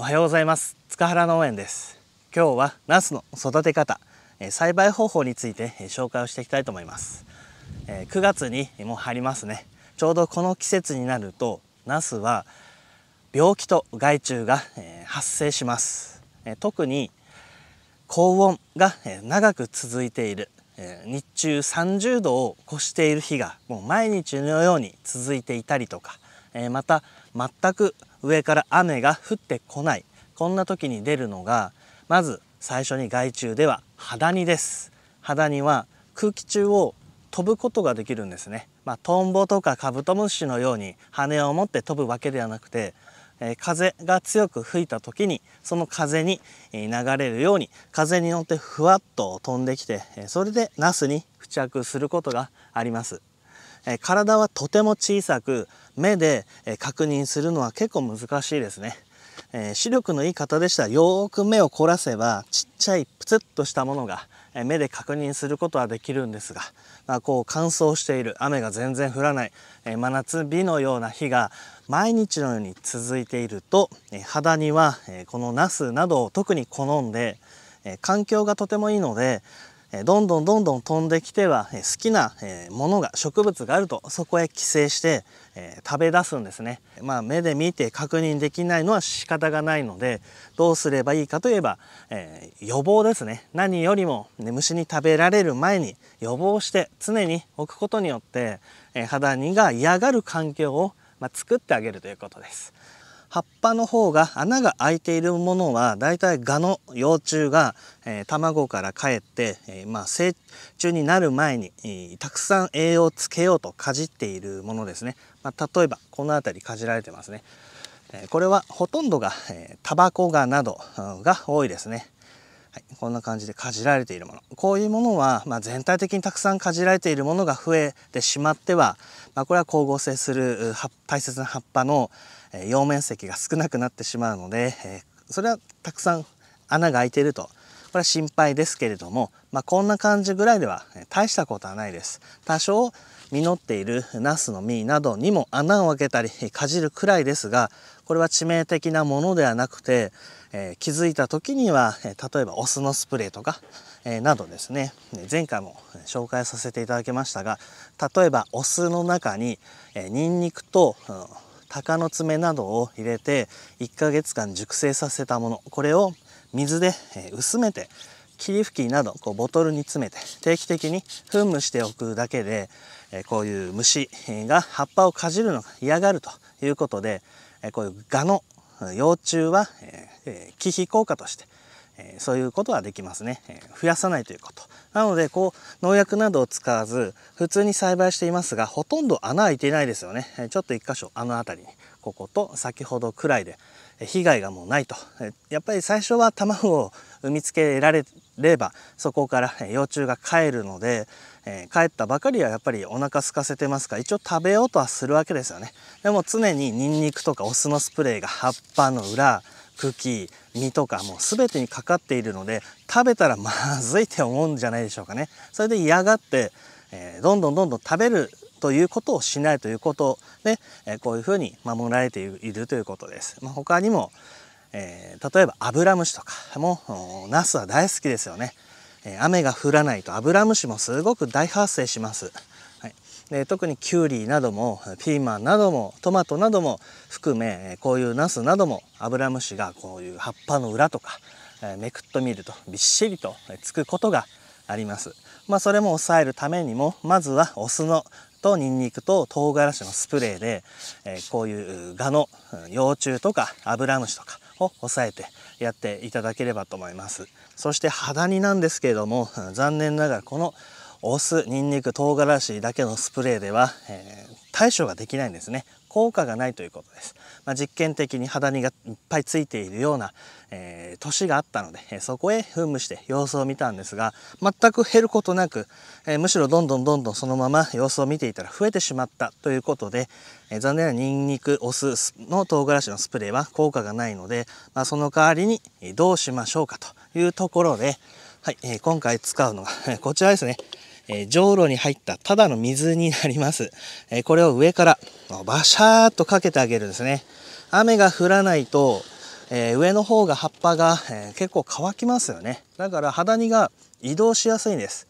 おはようございます塚原農園です今日はナスの育て方栽培方法について紹介をしていきたいと思います9月にもう入りますねちょうどこの季節になるとナスは病気と害虫が発生します特に高温が長く続いている日中30度を越している日がもう毎日のように続いていたりとかまた全く上から雨が降ってこないこんな時に出るのがまず最初に害虫では肌にです肌には空気中を飛ぶことができるんですね、まあ、トンボとかカブトムシのように羽を持って飛ぶわけではなくて、えー、風が強く吹いた時にその風に流れるように風に乗ってふわっと飛んできてそれでナスに付着することがありますえ体はとても小さく目で、え確認するのは結構難しいですね、え視力のいい方でしたらよーく目を凝らせばちっちゃいプツッとしたものが目で確認することはできるんですが、まあ、こう乾燥している雨が全然降らない真夏日のような日が毎日のように続いていると肌にはこのナスなどを特に好んで環境がとてもいいのでどんどんどんどん飛んできては好きなものが植物があるとそこへ寄生して食べ出すんですね、まあ、目で見て確認できないのは仕方がないのでどうすればいいかといえば、え予防ですね何よりも、虫に食べられる前に予防して常に置くことによって、え肌にが嫌がる環境を、ま作ってあげるということです。葉っぱの方が穴が開いているものはだいたい蛾の幼虫が、えー、卵からかえって、えー、まあ、成虫になる前に、えー、たくさん栄養をつけようとかじっているものですね、まあ、例えばこの辺りかじられてますね、えこれはほとんどが、えタバコ蛾などが多いですねはい、こんな感じでかじられているものこういうものは、まあ、全体的にたくさんかじられているものが増えてしまっては、まあ、これは光合成する大切な葉っぱの、葉面積が少なくなってしまうのでそれはたくさん穴が開いているとこれは心配ですけれども、まあ、こんな感じぐらいでは大したことはないです多少実っているナスの実などにも穴を開けたりかじるくらいですがこれは致命的なものではなくて、えー、気づいた時には例えばお酢のスプレーとか、えー、などですね前回も紹介させていただきましたが例えばお酢の中に、えー、ニンニクと、うん鷹の爪などを入れて1ヶ月間熟成させたものこれを水で薄めて霧吹きなどこうボトルに詰めて定期的に噴霧しておくだけでこういう虫が葉っぱをかじるのが嫌がるということでこういうガの幼虫は忌避効果としてえそういうことはできますね、え増やさないということなのでこう農薬などを使わず普通に栽培していますがほとんど穴開いていないですよね、えちょっと1箇所あの辺りにここと先ほどくらいで被害がもうないとやっぱり最初は卵を産みつけられればそこから幼虫が帰るので、え帰ったばかりはやっぱりお腹空かせてますから一応食べようとはするわけですよねでも常にニンニクとかお酢のスプレーが葉っぱの裏茎実とかもう全てにかかっているので食べたらまずいって思うんじゃないでしょうかね。それで嫌がって、えー、どんどんどんどん食べるということをしないということで、えー、こういうふうに守られているということです。まあ、他にも、えー、例えばアブラムシとかもナスは大好きですよね。雨が降らないとアブラムシもすごく大発生します。で特にきゅうりなどもピーマンなどもトマトなども含めこういうナスなどもアブラムシがこういう葉っぱの裏とかめくっと見るとびっしりとつくことがあります。まあ、それも抑えるためにもまずはお酢のとニンニクと唐辛子のスプレーで、えこういう蛾の幼虫とかアブラムシとかを抑えてやっていただければと思います。そして肌になんですけれども残念ながらこのお酢にんにく唐辛子だけのスプレーでは、えー、対処ができないんですね効果がないということです、まあ、実験的に肌にがいっぱいついているような、えー、年があったのでそこへ噴霧して様子を見たんですが全く減ることなく、えー、むしろどんどんどんどんそのまま様子を見ていたら増えてしまったということで、えー、残念なニンニクお酢の唐辛子のスプレーは効果がないので、まあ、その代わりにどうしましょうかというところで、はいえー、今回使うのがこちらですねえー、上路に入ったただの水になります。えこれを上からバシャーっとかけてあげるんですね。雨が降らないと、え上の方が葉っぱが、え結構乾きますよね。だから肌にが移動しやすいんです。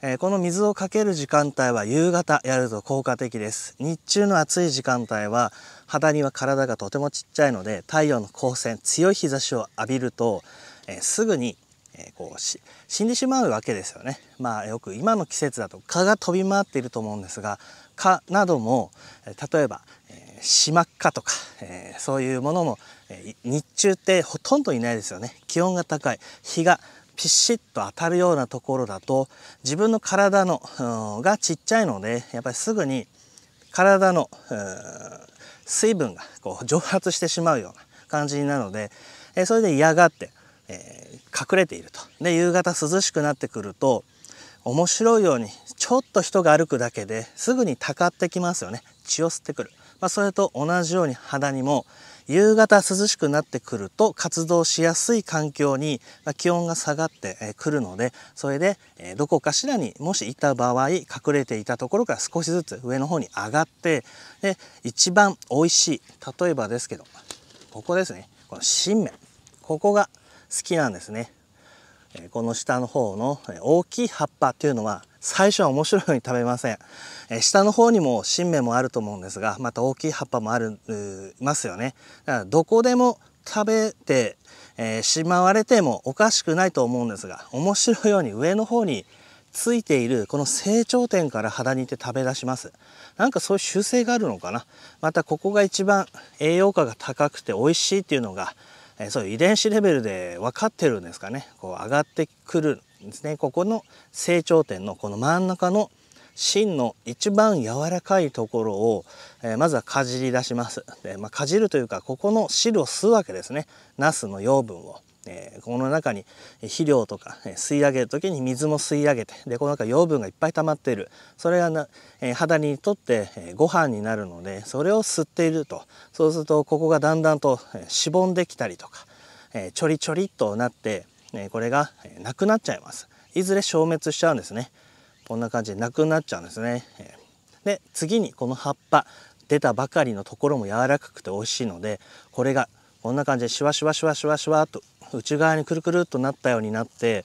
えこの水をかける時間帯は夕方やると効果的です日中の暑い時間帯は肌には体がとてもちっちゃいので太陽の光線強い日差しを浴びると、えすぐにえー、こう死んでしまうわけですよね。まあよく今の季節だと蚊が飛び回っていると思うんですが蚊なども例えば、えー、シマッカとか、えー、そういうものも、え日中ってほとんどいないですよね。気温が高い日がピシッと当たるようなところだと自分の体のがちっちゃいのでやっぱりすぐに体の水分がこう蒸発してしまうような感じになるので、えそれで嫌がってえー、隠れているとで夕方涼しくなってくると面白いようにちょっと人が歩くだけですぐにたかってきますよね血を吸ってくる、まあ、それと同じように肌にも夕方涼しくなってくると活動しやすい環境に気温が下がってくるのでそれでどこかしらにもしいた場合隠れていたところから少しずつ上の方に上がってで一番おいしい例えばですけどここですねこの新芽ここが好きなんですね。この下の方の大きい葉っぱっていうのは最初は面白いように食べません。え下の方にも新芽もあると思うんですがまた大きい葉っぱもあるますよね。だからどこでも食べて、えしまわれてもおかしくないと思うんですが面白いように上の方についているこの成長点から肌にて食べ出しますなんかそういう習性があるのかなまたここが一番栄養価が高くて美味しいっていうのがえそういう遺伝子レベルで分かってるんですかねこう上がってくるんですねここの成長点のこの真ん中の芯の一番柔らかいところを、えー、まずはかじり出しますで、まあ、かじるというかここの汁を吸うわけですねナスの養分をこの中に肥料とか吸い上げる時に水も吸い上げてでこの中養分がいっぱい溜まっているそれがな、肌にとってご飯になるのでそれを吸っているとそうするとここがだんだんとしぼんできたりとか、ちょりちょりっとなって、これがなくなっちゃいますいずれ消滅しちゃうんですねこんな感じでなくなっちゃうんですね、で次にこの葉っぱ出たばかりのところも柔らかくて美味しいのでこれがこんな感じでシワシワシワシワシワと内側にくるくるっとなったようになって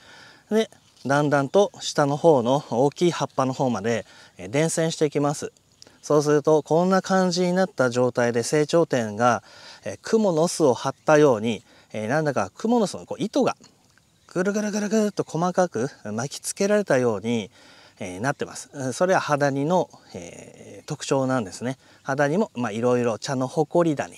でだんだんと下の方の大きい葉っぱの方まで伝染していきますそうするとこんな感じになった状態で成長点がクモの巣を張ったようになんだかクモの巣のこう糸がぐるぐるぐるぐるっと細かく巻きつけられたようになってますそれはハダニの特徴なんですねハダニもいろいろ茶のほこりだに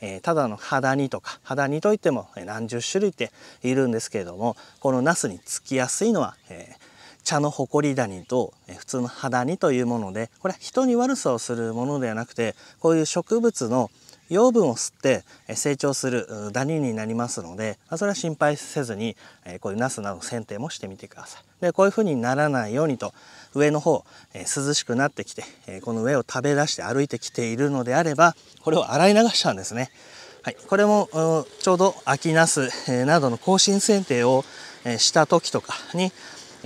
えー、ただの肌にとか肌にといっても何十種類っているんですけれどもこのナスにつきやすいのは、えー茶のダニと普通の肌にというものでこれは人に悪さをするものではなくてこういう植物の養分を吸って成長するダニになりますのでそれは心配せずにこういうナスなど剪定もしてみてください。でこういう風にならないようにと上の方涼しくなってきてこの上を食べ出して歩いてきているのであればこれを洗い流したんですね。はい、これもちょうど秋ナスなどの更新剪定をした時とかに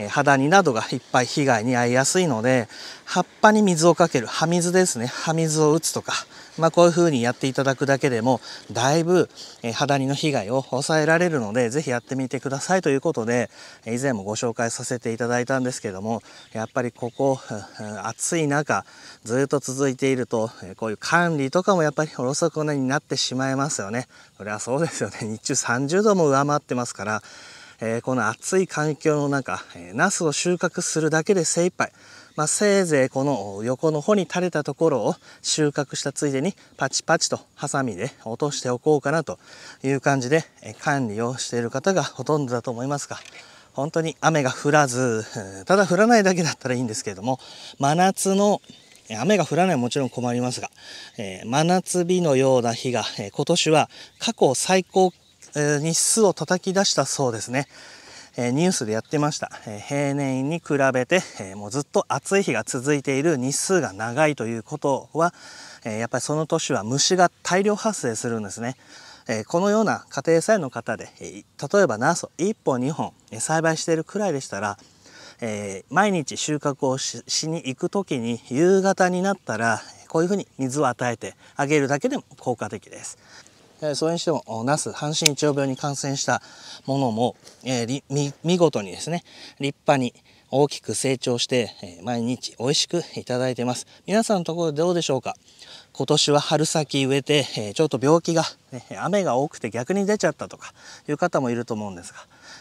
ハダになどがいっぱい被害に遭いやすいので葉っぱに水をかける葉水ですね葉水を打つとか、まあ、こういうふうにやっていただくだけでもだいぶハダニの被害を抑えられるので是非やってみてくださいということで以前もご紹介させていただいたんですけどもやっぱりここ暑い中ずっと続いているとこういう管理とかもやっぱりおろそくになってしまいますよね。それはそうですよね日中30度も上回ってますからえー、この暑い環境の中、えー、ナスを収穫するだけで精一杯、まあ、せいぜいこの横の方に垂れたところを収穫したついでにパチパチとハサミで落としておこうかなという感じで、え管理をしている方がほとんどだと思いますが、本当に雨が降らず、ただ降らないだけだったらいいんですけれども、真夏の雨が降らないもちろん困りますが、えー、真夏日のような日が、えー、今年は過去最高日数を叩き出したそうですね。ニュースでやってました。平年に比べてもうずっと暑い日が続いている日数が長いということは、やっぱりその年は虫が大量発生するんですね。このような家庭菜園の方で、例えばナースを1本2本栽培しているくらいでしたら、毎日収穫をしに行く時に夕方になったらこういうふうに水を与えてあげるだけでも効果的です。えそれにしてもナス阪神腸病に感染したものも、えー、見事にですね立派に大きく成長して、え毎日美味しくいただいてます皆さんのところどうでしょうか今年は春先植えて、えちょっと病気が、ね、雨が多くて逆に出ちゃったとかいう方もいると思うんですが、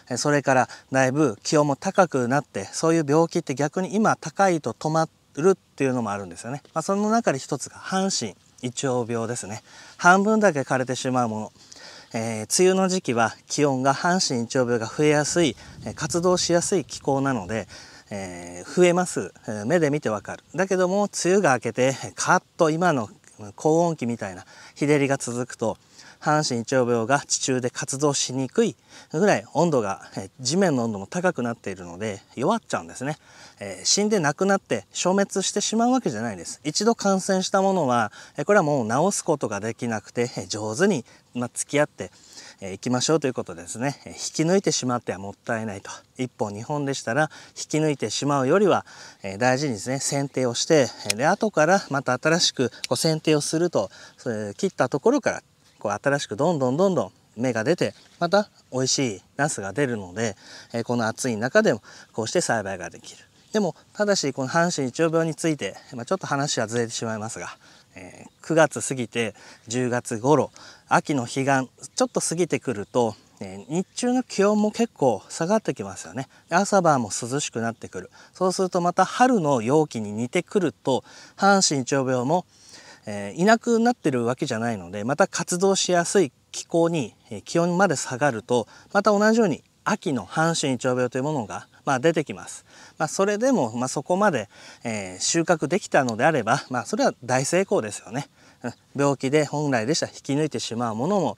えそれからだいぶ気温も高くなってそういう病気って逆に今高いと止まるっていうのもあるんですよね、まあ、その中で一つが阪神胃腸病ですね半分だけ枯れてしまうもの、えー、梅雨の時期は気温が阪神胃腸病が増えやすい活動しやすい気候なのでえー、増えます、目で見てわかるだけども梅雨が明けてカッと今の高温期みたいな日照りが続くと半身1病が地中で活動しにくいぐらい温度が、え地面の温度も高くなっているので弱っちゃうんですね、えー、死んでなくなって消滅してしまうわけじゃないです一度感染したものは、えこれはもう治すことができなくて、え上手に、ま付き合っていきましょうということですね引き抜いてしまってはもったいないと1本2本でしたら引き抜いてしまうよりは大事にですね剪定をしてで後からまた新しくこう剪定をすると切ったところからこう新しくどんどんどんどん芽が出てまた美味しいナスが出るので、えこの暑い中でもこうして栽培ができるでもただしこの阪神一応病について、まあ、ちょっと話はずれてしまいますが、えー、9月過ぎて10月頃秋の彼岸ちょっと過ぎてくると、えー、日中の気温も結構下がってきますよね朝晩も涼しくなってくるそうするとまた春の陽気に似てくると阪神一応病もえー、いなくなってるわけじゃないのでまた活動しやすい気候にえ気温まで下がるとまた同じように秋の阪神胃腸病というものが、まあ、出てきます、まあ、それでも、まあ、そこまで、えー、収穫できたのであれば、まあ、それは大成功ですよね、うん、病気で本来でしたら引き抜いてしまうものも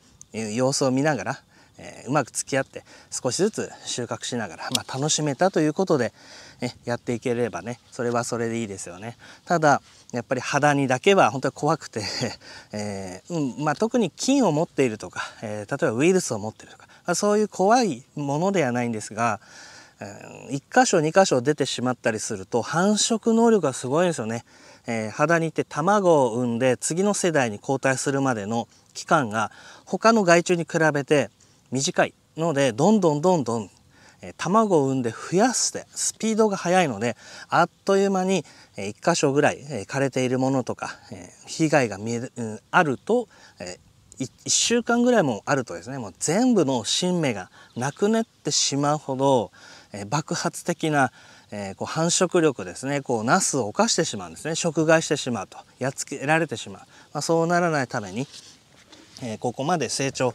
様子を見ながらえー、うまく付き合って少しずつ収穫しながら、まあ、楽しめたということで、ね、やっていければねそれはそれでいいですよね。ただやっぱり肌にだけは本当に怖くて、えー、うんまあ、特に菌を持っているとか、えー、例えばウイルスを持っているとかあ、そういう怖いものではないんですがえ1箇所2箇所出てしまったりすると繁殖能力がすごいんですよね、えー、肌にって卵を産んで次の世代に交代するまでの期間が他の害虫に比べて短いのでどんどんどんどん卵を産んで増やしてスピードが速いのであっという間に1箇所ぐらい枯れているものとか被害が見えるあると1週間ぐらいもあるとですねもう全部の新芽がなくなってしまうほど爆発的なこう繁殖力ですねこうナスを犯してしまうんですね食害してしまうとやっつけられてしまう、まあ、そうならないためにえここまで成長、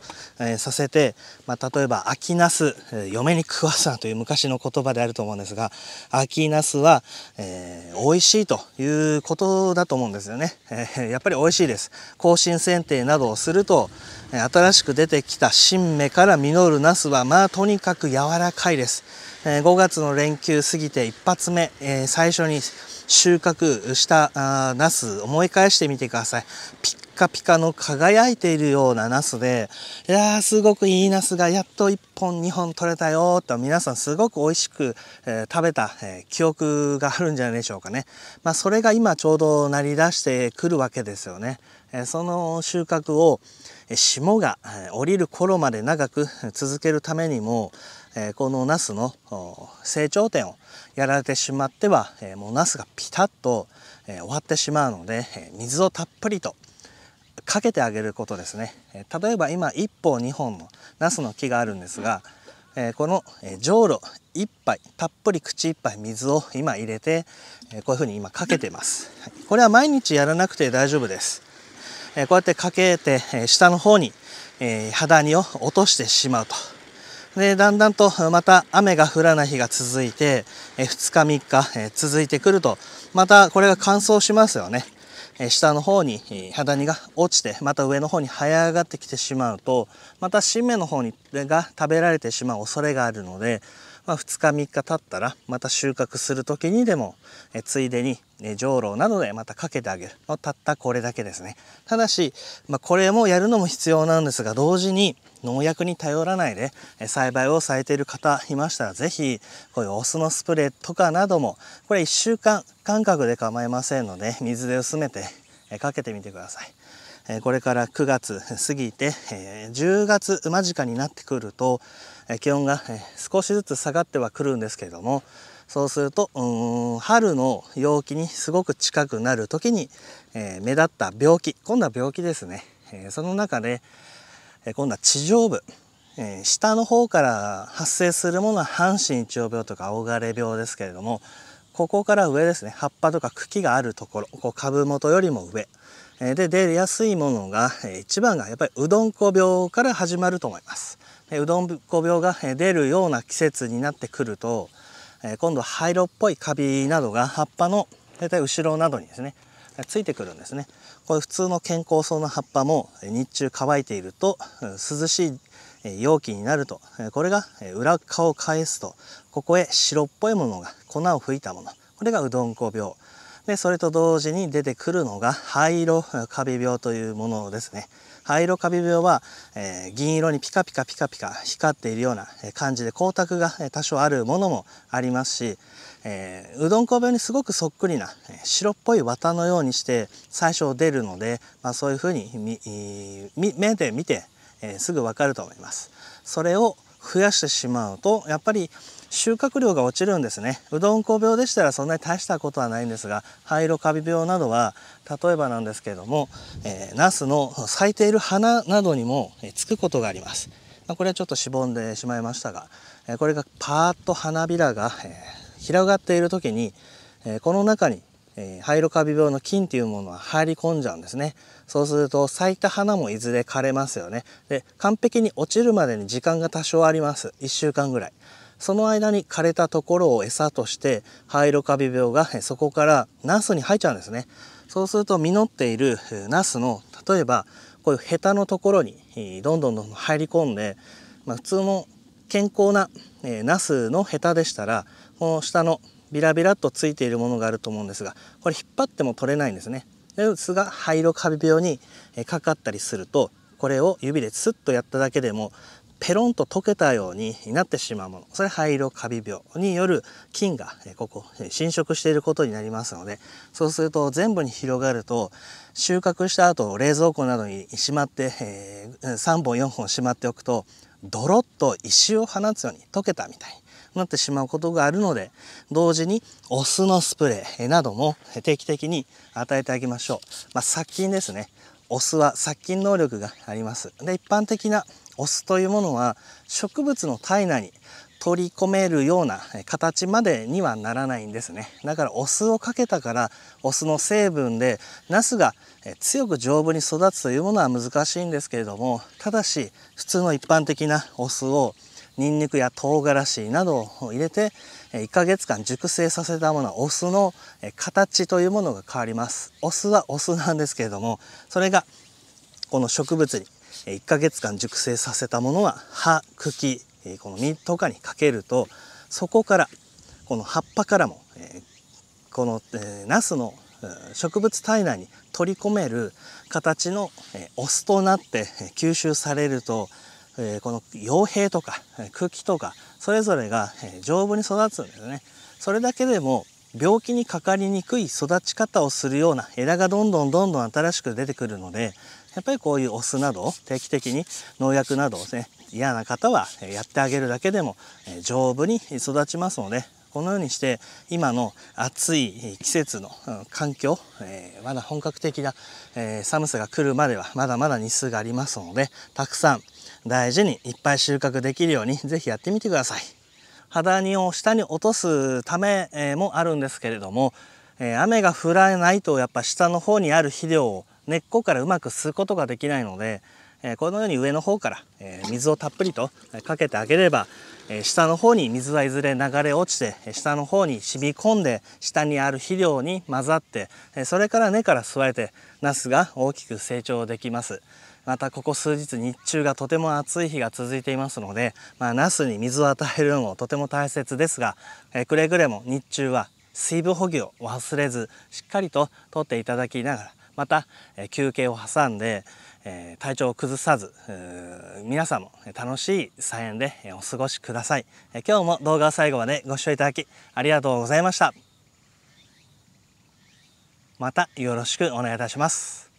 させて、まあ、例えば秋ナス、嫁に食わさという昔の言葉であると思うんですが秋ナスは、えー、美味しいということだと思うんですよね、えやっぱり美味しいです更新剪定などをすると新しく出てきた新芽から実るナスはまあとにかく柔らかいです5月の連休過ぎて一発目、え最初に収穫したナス思い返してみてくださいピッカピカの輝いているようなナスで、いやー、すごくいいナスがやっと1本2本取れたよと皆さんすごく美味しく、えー、食べた、えー、記憶があるんじゃないでしょうかね。まあ、それが今ちょうど鳴り出してくるわけですよね。えー、その収穫を、霜が、降りる頃まで長く続けるためにも、えこのナスの成長点をやられてしまっては、えもうナスがピタッと、終わってしまうので、水をたっぷりとかけてあげることですね例えば今1本2本のナスの木があるんですがこのじょうろ1杯たっぷり口いっぱい水を今入れてこういうふうに今かけてますこれは毎日やらなくて大丈夫ですこうやってかけて下の方に肌にを落としてしまうとでだんだんとまた雨が降らない日が続いて2日3日続いてくるとまたこれが乾燥しますよね下の方に肌ダが落ちてまた上の方に這い上がってきてしまうとまた新芽の方にが食べられてしまう恐れがあるので、まあ、2日3日経ったらまた収穫する時にでもえついでに上路などでまたかけてあげるたったこれだけですねただし、まあ、これもやるのも必要なんですが同時に農薬に頼らないで栽培をされている方いましたら、ぜひ、こういうお酢のスプレーとかなども、これ1週間間隔で構いませんので、水で薄めてかけてみてください。これから9月過ぎて10月間近になってくると気温が少しずつ下がってはくるんですけれどもそうすると春の陽気にすごく近くなる時に目立った病気今度は病気ですねその中で今度は地上部え下の方から発生するものは半身一応病とか青枯れ病ですけれどもここから上ですね葉っぱとか茎があるところこう株元よりも上えで出やすいものがえ一番がやっぱりうどんこ病から始まると思いますえうどんこ病が出るような季節になってくるとえ今度は灰色っぽいカビなどが葉っぱの大体後ろなどにですねついてくるんですねこれ普通の健康草の葉っぱも日中乾いていると涼しい容器になるとこれが裏側を返すとここへ白っぽいものが粉を吹いたものこれがうどんこ病でそれと同時に出てくるのが灰色カビ病というものですね灰色カビ病は、えー、銀色にピカピカピカピカ光っているような感じで光沢が多少あるものもありますしえー、うどんこ病にすごくそっくりなえ白っぽい綿のようにして最初出るので、まあ、そういうふうにえ目で見て、えー、すぐ分かると思います。それを増やしてしまうとやっぱり収穫量が落ちるんですねうどんこ病でしたらそんなに大したことはないんですが灰色カビ病などは例えばなんですけれども、えー、ナスの咲いている花などにも、えー、つくことがあります、まあ、これはちょっとしぼんでしまいましたが、えー、これがパーッと花びらが、えー広がっている時に、えー、この中に、えー、灰色カビ病の菌というものは入り込んじゃうんですねそうすると咲いた花もいずれ枯れますよねで完璧に落ちるまでに時間が多少あります1週間ぐらいその間に枯れたところを餌として灰色カビ病がそこからナスに入っちゃうんですねそうすると実っているナスの例えばこういうヘタのところにどんどんどんどん入り込んで、まあ、普通の健康なナスのヘタでしたらこの下のビラビラっとついているものがあると思うんですがこれ引っ張っても取れないんですねですが灰色カビ病にかかったりするとこれを指でスッとやっただけでもペロンと溶けたようになってしまうものそれ灰色カビ病による菌がここ侵食していることになりますのでそうすると全部に広がると収穫した後冷蔵庫などにしまって、え3本4本しまっておくとドロッと石を放つように溶けたみたいになってしまうことがあるので、同時にお酢のスプレーなども定期的に与えてあげましょう。まあ、殺菌ですね。お酢は殺菌能力があります。で、一般的なお酢というものは植物の体内に取り込めるような形までにはならないんですねだからお酢をかけたからお酢の成分でナスが強く丈夫に育つというものは難しいんですけれどもただし普通の一般的なお酢をニンニクや唐辛子などを入れて1ヶ月間熟成させたものはお酢の形というものが変わりますお酢はお酢なんですけれどもそれがこの植物に1ヶ月間熟成させたものは葉茎この実とかにかけるとそこからこの葉っぱからもこのナスの植物体内に取り込める形のお酢となって吸収されるとえこの傭兵とか茎とかそれぞれが丈夫に育つんですね。それだけでも病気にかかりにくい育ち方をするような枝がどんどんどんどん新しく出てくるのでやっぱりこういうお酢など定期的に農薬などをね嫌な方はやってあげるだけでも丈夫に育ちますのでこのようにして今の暑い季節の環境、えー、まだ本格的な、えー、寒さが来るまではまだまだ日数がありますのでたくさん大事にいっぱい収穫できるように是非やってみてください。肌にを下に落とすためもあるんですけれども雨が降らないとやっぱ下の方にある肥料を根っこからうまく吸うことができないのでこのように上の方から水をたっぷりとかけてあげれば下の方に水はいずれ流れ落ちて下の方に染み込んで下にある肥料に混ざってそれから根から吸われてナスが大きく成長できます。またここ数日日中がとても暑い日が続いていますので、まあ、ナに水を与えるのもとても大切ですが、えくれぐれも日中は水分補給を忘れずしっかりととっていただきながらまた、え休憩を挟んで、え体調を崩さず皆さんも楽しい菜園でお過ごしください、え今日も動画を最後までご視聴いただきありがとうございましたまたよろしくお願いいたします